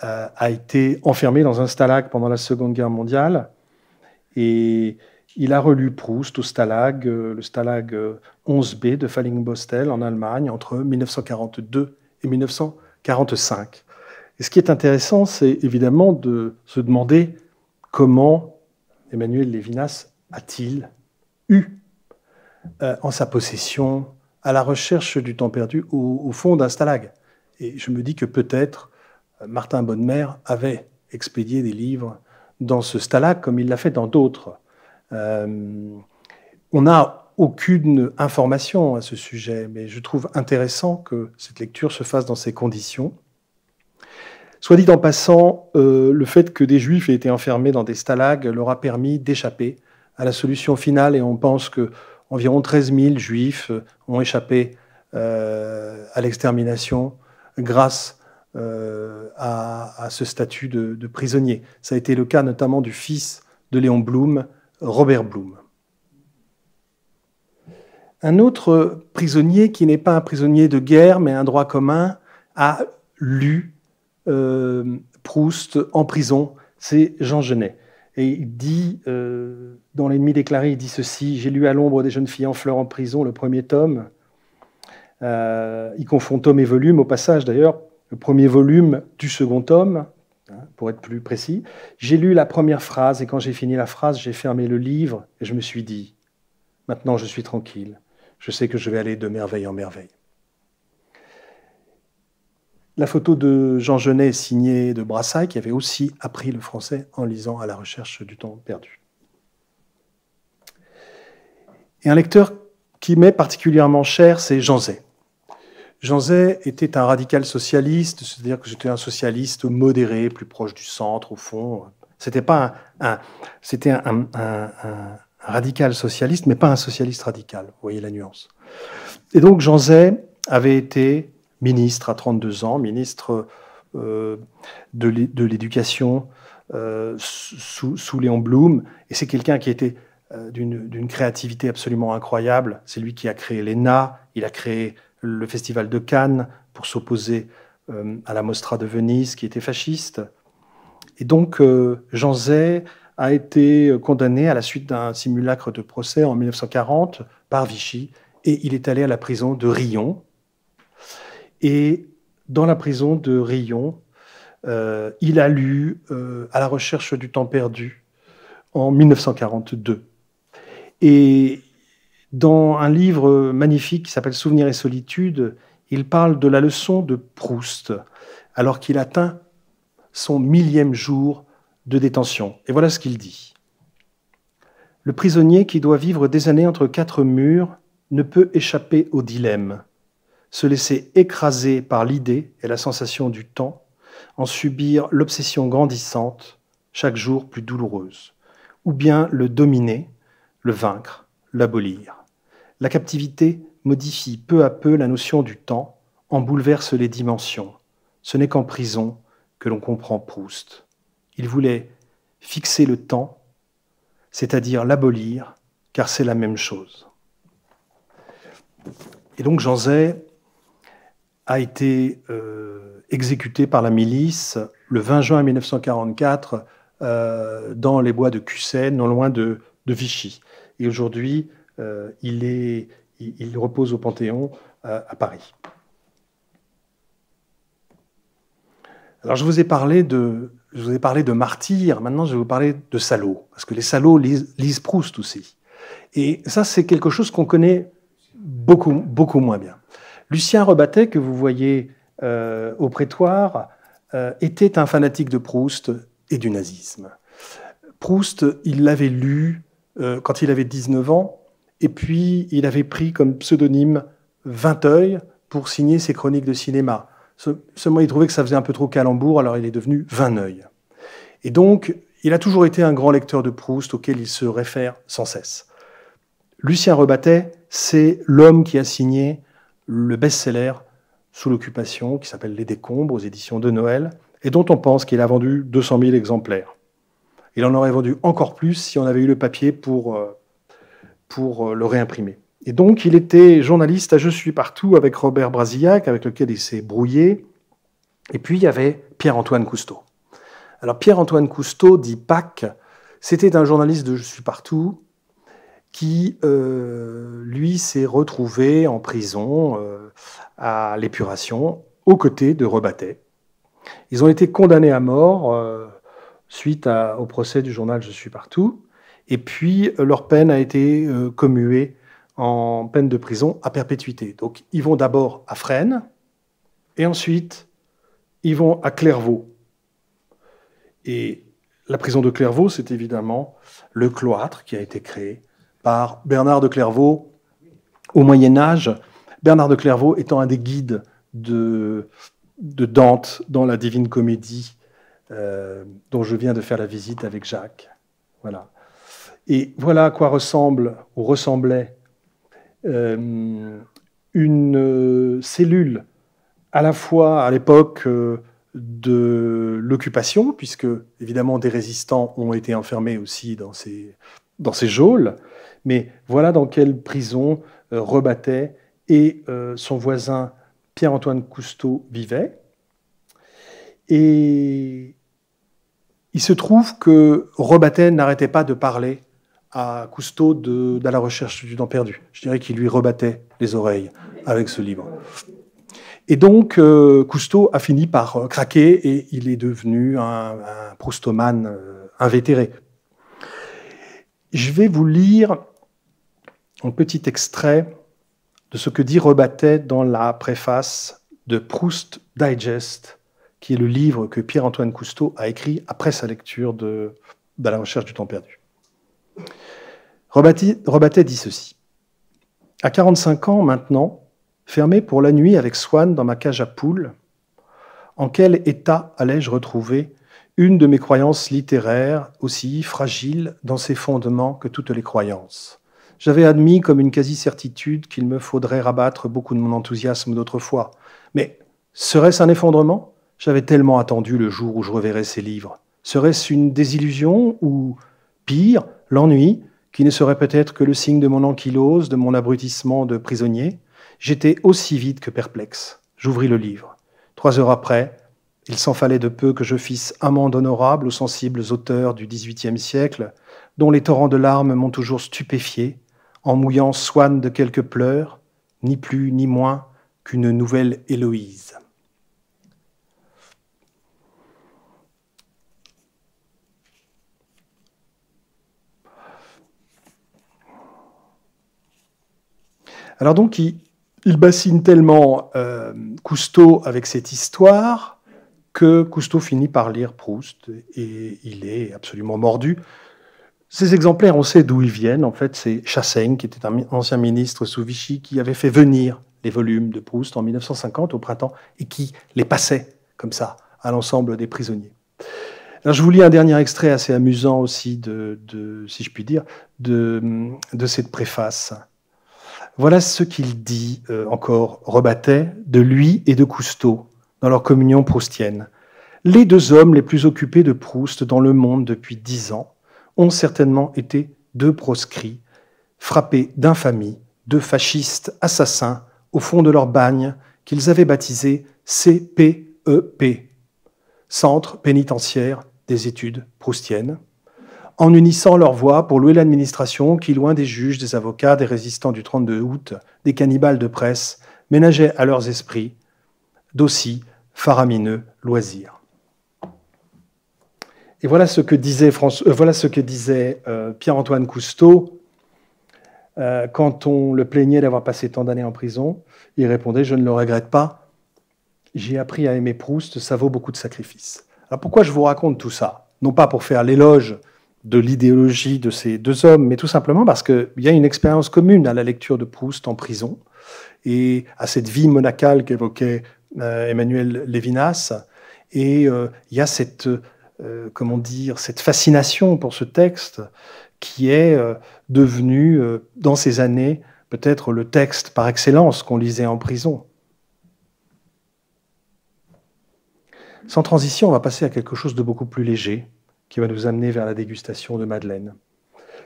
a été enfermé dans un stalag pendant la Seconde Guerre mondiale. Et il a relu Proust au Stalag, euh, le Stalag 11B euh, de Fallingbostel en Allemagne entre 1942 et 1945. Et ce qui est intéressant, c'est évidemment de se demander comment Emmanuel Levinas a-t-il eu euh, en sa possession, à la recherche du temps perdu, au, au fond d'un stalag. Et je me dis que peut-être Martin Bonnemer avait expédié des livres dans ce stalag comme il l'a fait dans d'autres. Euh, on n'a aucune information à ce sujet, mais je trouve intéressant que cette lecture se fasse dans ces conditions. Soit dit en passant, euh, le fait que des juifs aient été enfermés dans des stalags leur a permis d'échapper à la solution finale et on pense que environ 13 000 juifs ont échappé euh, à l'extermination grâce euh, à, ce statut de, prisonnier. Ça a été le cas notamment du fils de Léon Blum, Robert Blum. Un autre prisonnier qui n'est pas un prisonnier de guerre, mais un droit commun, a lu euh, Proust en prison, c'est Jean Genet. Et il dit, euh, dans L'ennemi déclaré, il dit ceci J'ai lu à l'ombre des jeunes filles en fleurs en prison le premier tome. Euh, il confond tome et volume au passage d'ailleurs, le premier volume du second tome, hein, pour être plus précis. J'ai lu la première phrase et quand j'ai fini la phrase, j'ai fermé le livre et je me suis dit, maintenant je suis tranquille, je sais que je vais aller de merveille en merveille. La photo de Jean Genet signée de Brassailles, qui avait aussi appris le français en lisant À la recherche du temps perdu. Et un lecteur qui m'est particulièrement cher, c'est Jean Zay. Jean Zay était un radical socialiste, c'est-à-dire que j'étais un socialiste modéré, plus proche du centre, au fond. C'était pas un, c'était un, radical socialiste, mais pas un socialiste radical. Vous voyez la nuance. Et donc Jean Zay avait été ministre à 32 ans, ministre euh, de l'éducation euh, sous, sous, Léon Blum, et c'est quelqu'un qui était euh, d'une créativité absolument incroyable. C'est lui qui a créé l'ENA, il a créé le Festival de Cannes pour s'opposer euh, à la Mostra de Venise qui était fasciste. Et donc euh, Jean Zay a été euh, condamné à la suite d'un simulacre de procès en 1940 par Vichy et il est allé à la prison de Rion. Et dans la prison de Rion, il a lu À la recherche du temps perdu en 1942. Et dans un livre magnifique qui s'appelle Souvenirs et solitude, il parle de la leçon de Proust, alors qu'il atteint son millième jour de détention. Et voilà ce qu'il dit. Le prisonnier qui doit vivre des années entre quatre murs ne peut échapper au dilemme, se laisser écraser par l'idée et la sensation du temps, en subir l'obsession grandissante, chaque jour plus douloureuse, ou bien le dominer, le vaincre, l'abolir. La captivité modifie peu à peu la notion du temps, en bouleverse les dimensions. Ce n'est qu'en prison que l'on comprend Proust. Il voulait fixer le temps, c'est-à-dire l'abolir, car c'est la même chose. Et donc Jean Zay a été euh, exécuté par la milice le 20 juin 1944 euh, dans les bois de Cusset, non loin de Vichy. Et aujourd'hui, euh, il, est, il, repose au Panthéon euh, à Paris. Alors je vous ai parlé de, je vous ai parlé de martyrs, maintenant je vais vous parler de salauds, parce que les salauds lisent, Proust aussi. Et ça, c'est quelque chose qu'on connaît beaucoup, beaucoup moins bien. Lucien Rebatet, que vous voyez euh, au prétoire, était un fanatique de Proust et du nazisme. Proust, il l'avait lu euh, quand il avait 19 ans. Et puis, il avait pris comme pseudonyme Vinteuil pour signer ses chroniques de cinéma. Seulement, il trouvait que ça faisait un peu trop calembour, alors il est devenu Vinteuil. Et donc, il a toujours été un grand lecteur de Proust auquel il se réfère sans cesse. Lucien Rebattet, c'est l'homme qui a signé le best-seller sous l'occupation qui s'appelle Les Décombres aux éditions de Noël et dont on pense qu'il a vendu 200 000 exemplaires. Il en aurait vendu encore plus si on avait eu le papier pour, euh, pour euh, le réimprimer. Et donc, il était journaliste à Je suis partout avec Robert Brasillac, avec lequel il s'est brouillé. Et puis, il y avait Pierre-Antoine Cousteau. Alors, Pierre-Antoine Cousteau, dit Pâques, c'était un journaliste de Je suis partout qui, euh, lui, s'est retrouvé en prison à l'épuration, aux côtés de Rebattet. Ils ont été condamnés à mort suite au procès du journal Je suis partout. Et puis, euh, leur peine a été euh, commuée en peine de prison à perpétuité. Donc, ils vont d'abord à Fresnes, et ensuite, ils vont à Clairvaux. Et la prison de Clairvaux, c'est évidemment le cloître qui a été créé par Bernard de Clairvaux au Moyen Âge. Bernard de Clairvaux étant un des guides de Dante dans la Divine Comédie euh, dont je viens de faire la visite avec Jacques. Voilà. Et voilà à quoi ressemble ou ressemblait euh, une cellule à la fois à l'époque euh, de l'occupation, puisque évidemment des résistants ont été enfermés aussi dans ces, dans ces geôles, mais voilà dans quelle prison rebattait et son voisin Pierre-Antoine Cousteau vivait. Et il se trouve que Robatet n'arrêtait pas de parler à Cousteau de, la recherche du temps perdu. Je dirais qu'il lui rebattait les oreilles avec ce livre. Et donc, euh, Cousteau a fini par euh, craquer et il est devenu un, Proustoman euh, invétéré. Je vais vous lire un petit extrait de ce que dit Robatet dans la préface de Proust Digest qui est le livre que Pierre-Antoine Cousteau a écrit après sa lecture de, La recherche du temps perdu. Robatet dit ceci. À 45 ans maintenant, fermé pour la nuit avec Swann dans ma cage à poules, en quel état allais-je retrouver une de mes croyances littéraires aussi fragile dans ses fondements que toutes les croyances J'avais admis comme une quasi-certitude qu'il me faudrait rabattre beaucoup de mon enthousiasme d'autrefois. Mais serait-ce un effondrement j'avais tellement attendu le jour où je reverrais ces livres. Serait-ce une désillusion ou, pire, l'ennui, qui ne serait peut-être que le signe de mon ankylose, de mon abrutissement de prisonnier J'étais aussi vite que perplexe. J'ouvris le livre. Trois heures après, il s'en fallait de peu que je fisse amende honorable aux sensibles auteurs du XVIIIe siècle, dont les torrents de larmes m'ont toujours stupéfié, en mouillant Swann de quelques pleurs, ni plus ni moins qu'une nouvelle Héloïse. Alors donc, il, bassine tellement euh, Cousteau avec cette histoire que Cousteau finit par lire Proust et il est absolument mordu. Ces exemplaires, on sait d'où ils viennent. En fait, c'est Chassaigne, qui était un ancien ministre sous Vichy, qui avait fait venir les volumes de Proust en 1950 au printemps et qui les passait comme ça à l'ensemble des prisonniers. Alors, je vous lis un dernier extrait assez amusant aussi de, si je puis dire, de cette préface. Voilà ce qu'il dit euh, encore rebattait, de lui et de Cousteau dans leur communion proustienne. Les deux hommes les plus occupés de Proust dans le monde depuis dix ans ont certainement été deux proscrits, frappés d'infamie, deux fascistes assassins au fond de leur bagne qu'ils avaient baptisé CPEP, e Centre pénitentiaire des études proustiennes, en unissant leurs voix pour louer l'administration qui, loin des juges, des avocats, des résistants du 32 août, des cannibales de presse, ménageait à leurs esprits d'aussi faramineux loisirs. Et voilà ce que disait, euh, voilà ce que disait euh, Pierre-Antoine Cousteau euh, quand on le plaignait d'avoir passé tant d'années en prison. Il répondait Je ne le regrette pas. J'ai appris à aimer Proust, ça vaut beaucoup de sacrifices. Alors pourquoi je vous raconte tout ça Non pas pour faire l'éloge de l'idéologie de ces deux hommes, mais tout simplement parce qu'il y a une expérience commune à la lecture de Proust en prison et à cette vie monacale qu'évoquait euh, Emmanuel Lévinas. Et euh, il y a cette, euh, comment dire, cette fascination pour ce texte qui est devenu, dans ces années, peut-être le texte par excellence qu'on lisait en prison. Sans transition, on va passer à quelque chose de beaucoup plus léger qui va nous amener vers la dégustation de Madeleine.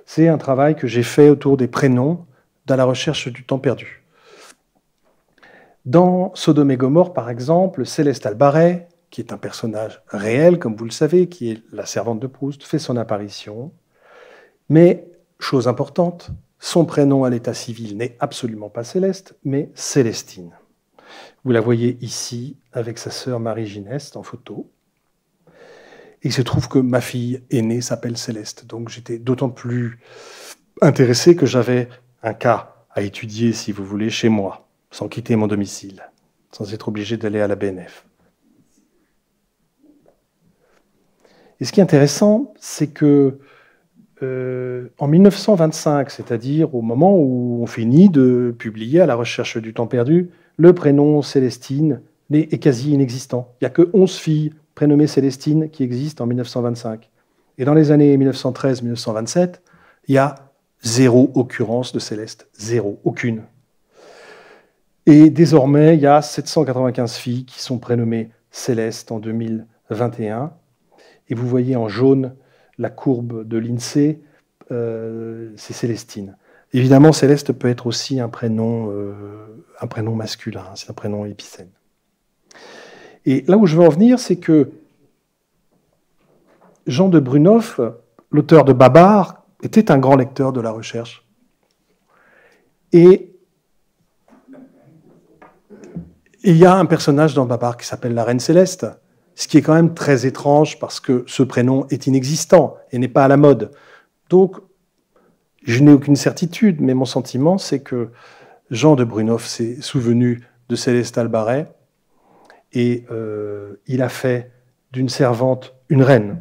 C'est un travail que j'ai fait autour des prénoms dans la recherche du temps perdu. Dans Sodome et Gomorre, par exemple, Céleste Albaret, qui est un personnage réel, comme vous le savez, qui est la servante de Proust, fait son apparition. Mais, chose importante, son prénom à l'état civil n'est absolument pas Céleste, mais Célestine. Vous la voyez ici avec sa sœur Marie Gineste en photo. Et il se trouve que ma fille aînée s'appelle Céleste. Donc j'étais d'autant plus intéressé que j'avais un cas à étudier, si vous voulez, chez moi, sans quitter mon domicile, sans être obligé d'aller à la BNF. Et ce qui est intéressant, c'est que euh, en 1925, c'est-à-dire au moment où on finit de publier à la recherche du temps perdu, le prénom Célestine est quasi inexistant. Il n'y a que 11 filles prénommée Célestine, qui existe en 1925. Et dans les années 1913-1927, il y a zéro occurrence de Céleste, zéro, aucune. Et désormais, il y a 795 filles qui sont prénommées Céleste en 2021. Et vous voyez en jaune la courbe de l'INSEE, euh, c'est Célestine. Évidemment, Céleste peut être aussi un prénom, euh, un prénom masculin, hein, c'est un prénom épicène. Et là où je veux en venir, c'est que Jean de Brunoff, l'auteur de Babar, était un grand lecteur de la recherche. Et il y a un personnage dans Babar qui s'appelle la Reine Céleste, ce qui est quand même très étrange parce que ce prénom est inexistant et n'est pas à la mode. Donc, je n'ai aucune certitude, mais mon sentiment, c'est que Jean de Brunoff s'est souvenu de Céleste Albaret et euh, il a fait d'une servante une reine.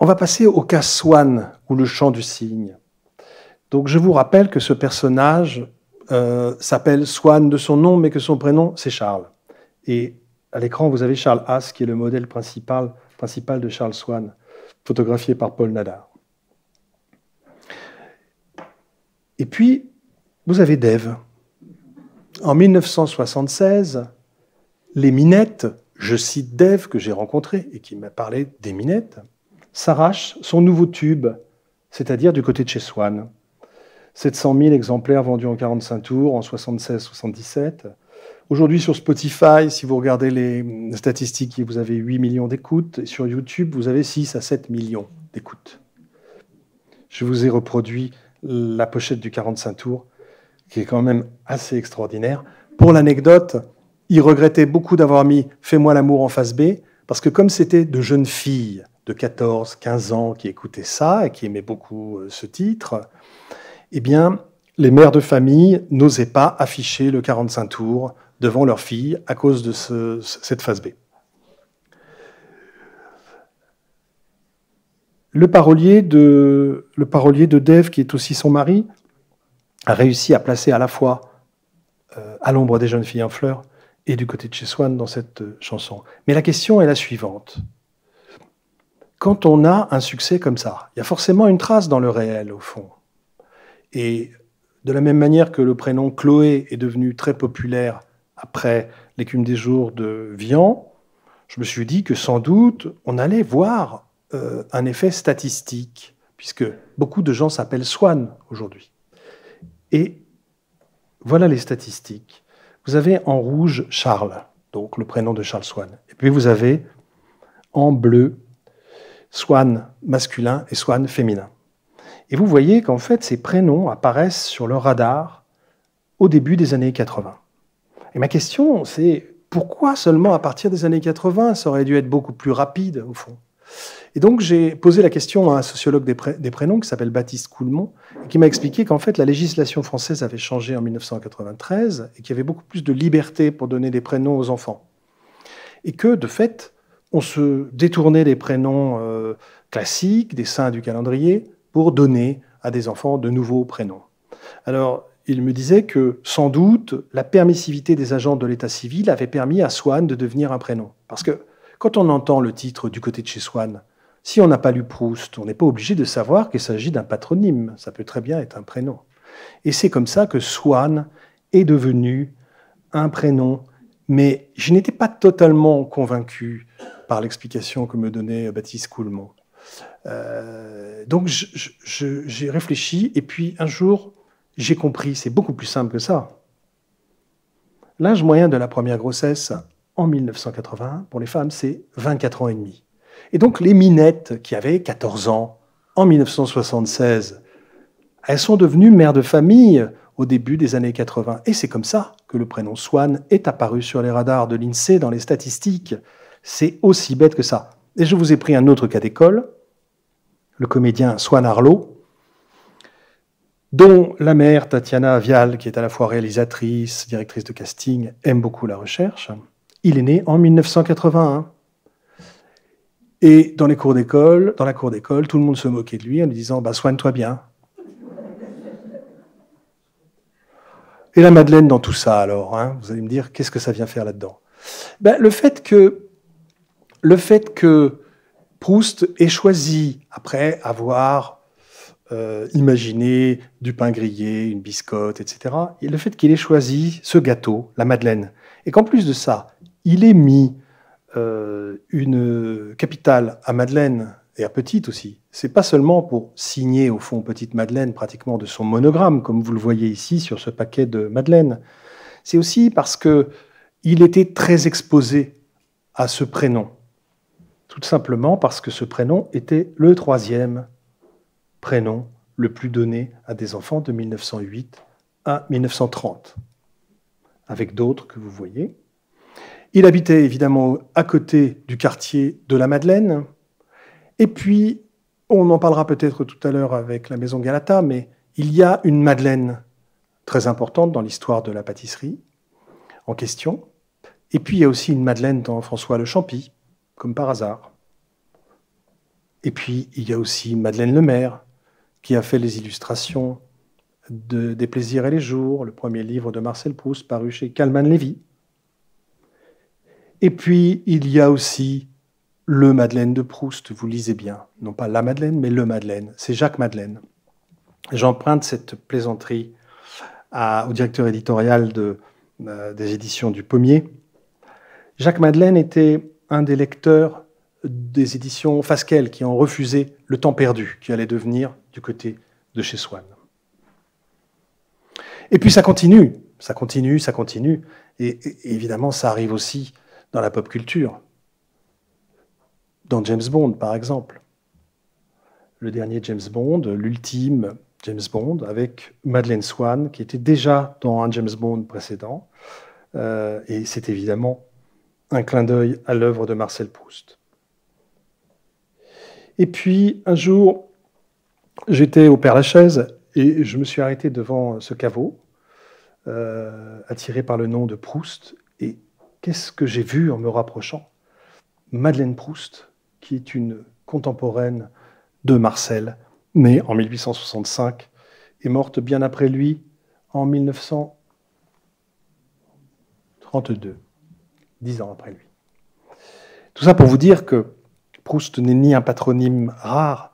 On va passer au cas Swann ou le chant du cygne. Donc je vous rappelle que ce personnage euh, s'appelle Swan de son nom, mais que son prénom c'est Charles. Et à l'écran, vous avez Charles Haas, qui est le modèle principal, principal de Charles Swann, photographié par Paul Nadar. Et puis, vous avez Dave, en 1976, les minettes, je cite Dave que j'ai rencontré et qui m'a parlé des minettes, s'arrache son nouveau tube, c'est-à-dire du côté de chez Swan. 700 000 exemplaires vendus en 45 tours en 76-77. Aujourd'hui sur Spotify, si vous regardez les statistiques, vous avez 8 millions d'écoutes. Et sur YouTube, vous avez 6 à 7 millions d'écoutes. Je vous ai reproduit la pochette du 45 tours qui est quand même assez extraordinaire. Pour l'anecdote, il regrettait beaucoup d'avoir mis Fais-moi l'amour en face B, parce que comme c'était de jeunes filles de 14, 15 ans qui écoutaient ça et qui aimaient beaucoup euh, ce titre, eh bien, les mères de famille n'osaient pas afficher le 45 tours devant leurs filles à cause de cette phase B. Le parolier, de, le parolier de Dev, qui est aussi son mari, a réussi à placer à la fois euh, à l'ombre des jeunes filles en fleurs et du côté de chez Swann dans cette euh, chanson. Mais la question est la suivante. Quand on a un succès comme ça, il y a forcément une trace dans le réel, au fond. Et de la même manière que le prénom Chloé est devenu très populaire après l'écume des jours de Vian, je me suis dit que sans doute on allait voir euh, un effet statistique, puisque beaucoup de gens s'appellent Swann aujourd'hui. Et voilà les statistiques. Vous avez en rouge Charles, donc le prénom de Charles Swann. Et puis vous avez en bleu Swann masculin et Swan féminin. Et vous voyez qu'en fait, ces prénoms apparaissent sur le radar au début des années 80. Et ma question, c'est pourquoi seulement à partir des années 80 Ça aurait dû être beaucoup plus rapide, au fond. Et donc j'ai posé la question à un sociologue des, prénoms qui s'appelle Baptiste Coulmont, qui m'a expliqué qu'en fait la législation française avait changé en 1993 et qu'il y avait beaucoup plus de liberté pour donner des prénoms aux enfants. Et que de fait, on se détournait des prénoms euh, classiques, des saints du calendrier, pour donner à des enfants de nouveaux prénoms. Alors, il me disait que, sans doute, la permissivité des agents de l'état civil avait permis à Swann de devenir un prénom. Parce que quand on entend le titre du côté de chez Swann, si on n'a pas lu Proust, on n'est pas obligé de savoir qu'il s'agit d'un patronyme. Ça peut très bien être un prénom. Et c'est comme ça que Swann est devenu un prénom. Mais je n'étais pas totalement convaincu par l'explication que me donnait Baptiste Coulmont. Euh, donc j'ai réfléchi et puis un jour j'ai compris, c'est beaucoup plus simple que ça. L'âge moyen de la première grossesse en 1980, pour les femmes, c'est 24 ans et demi. Et donc les minettes qui avaient 14 ans en 1976, elles sont devenues mères de famille au début des années 80. Et c'est comme ça que le prénom Swan est apparu sur les radars de l'INSEE dans les statistiques. C'est aussi bête que ça. Et je vous ai pris un autre cas d'école, le comédien Swan Harlow, dont la mère Tatiana Vial, qui est à la fois réalisatrice, directrice de casting, aime beaucoup la recherche. Il est né en 1981. Et dans les cours d'école, dans la cour d'école, tout le monde se moquait de lui en lui disant bah, soigne-toi bien. Et la Madeleine dans tout ça, alors hein, Vous allez me dire, qu'est-ce que ça vient faire là-dedans ben, le, fait que, le fait que Proust ait choisi, après avoir euh, imaginé du pain grillé, une biscotte, etc., et le fait qu'il ait choisi ce gâteau, la Madeleine, et qu'en plus de ça, il est mis euh, une capitale à Madeleine et à Petite aussi. C'est pas seulement pour signer au fond Petite Madeleine pratiquement de son monogramme, comme vous le voyez ici sur ce paquet de Madeleine. C'est aussi parce que il était très exposé à ce prénom. Tout simplement parce que ce prénom était le troisième prénom le plus donné à des enfants de 1908 à 1930, avec d'autres que vous voyez. Il habitait évidemment à côté du quartier de la Madeleine. Et puis, on en parlera peut-être tout à l'heure avec la maison Galata, mais il y a une Madeleine très importante dans l'histoire de la pâtisserie en question. Et puis, il y a aussi une Madeleine dans François Le Champy, comme par hasard. Et puis, il y a aussi Madeleine Lemaire, qui a fait les illustrations de, des Plaisirs et les Jours, le premier livre de Marcel Proust paru chez Calman Lévy. Et puis, il y a aussi le Madeleine de Proust, vous lisez bien, non pas la Madeleine, mais le Madeleine, c'est Jacques Madeleine. J'emprunte cette plaisanterie au directeur éditorial euh, des éditions du Pommier. Jacques Madeleine était un des lecteurs des éditions Fasquelle qui ont refusé Le temps perdu, qui allait devenir du côté de chez Swann. Et puis ça continue, ça continue, ça continue. et évidemment, ça arrive aussi dans la pop culture, dans James Bond par exemple. Le dernier James Bond, l'ultime James Bond, avec Madeleine Swan, qui était déjà dans un James Bond précédent. Euh, et c'est évidemment un clin d'œil à l'œuvre de Marcel Proust. Et puis, un jour, j'étais au Père Lachaise et je me suis arrêté devant ce caveau, euh, attiré par le nom de Proust, et Qu'est-ce que j'ai vu en me rapprochant Madeleine Proust, qui est une contemporaine de Marcel, née en 1865 est morte bien après lui en 1932, dix ans après lui. Tout ça pour vous dire que Proust n'est ni un patronyme rare,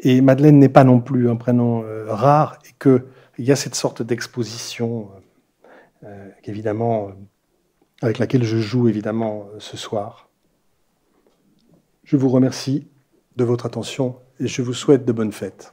et Madeleine n'est pas non plus un prénom euh, rare, et qu'il y a cette sorte d'exposition euh, euh, qu'évidemment avec laquelle je joue évidemment euh, ce soir. Je vous remercie de votre attention et je vous souhaite de bonnes fêtes.